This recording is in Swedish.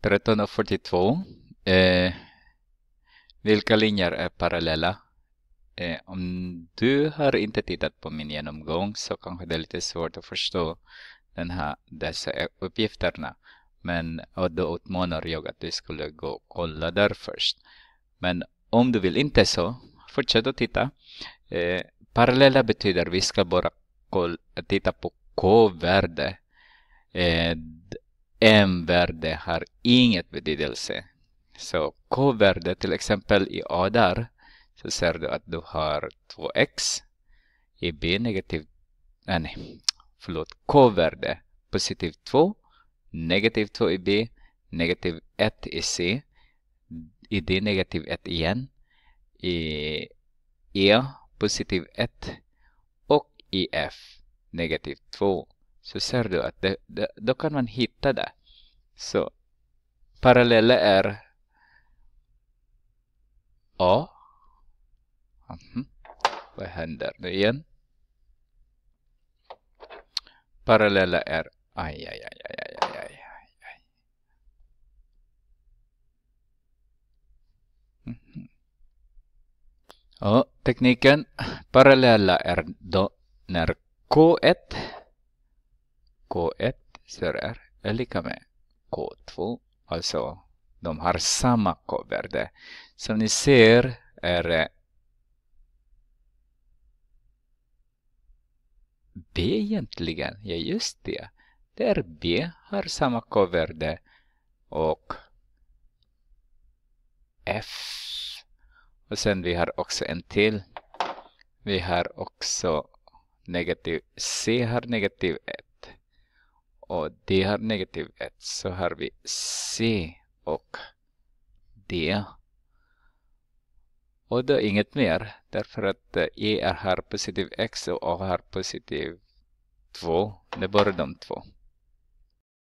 13 och 42. Eh, vilka linjer är parallella? Eh, om du har inte tittat på min genomgång så kanske det är lite svårt att förstå den här, dessa uppgifterna. Men och då utmanar jag att du skulle gå och kolla där först. Men om du vill inte så, fortsätt att titta. Eh, parallella betyder att vi ska bara titta på K-värde. Eh, M värde har inget betydelse. Så k-värde till exempel i A där så ser du att du har 2x i B negativ, äh, nej, förlåt, k-värde positiv 2, negativ 2 i B, negativ 1 i C, i D negativ 1 igen, i E positiv 1 och i F negativ 2. Så ser du att det, det, då kan man hitta det. Så paralleller är A. Mm. Vad händer nu igen? Paralleller är aj, aj, aj, aj, aj, aj, aj. Mm. Ja, tekniken parallella är då när K1 K1 så är lika med K2. Alltså, de har samma k-värde. Som ni ser är eh, B egentligen. Ja, just det. Där B har samma k-värde och F. Och sen vi har också en till. Vi har också negativ C har negativ och D har negativ 1 så har vi C och D. Och då inget mer därför att eh, E har positiv X och A har positiv 2. Det är bara de två.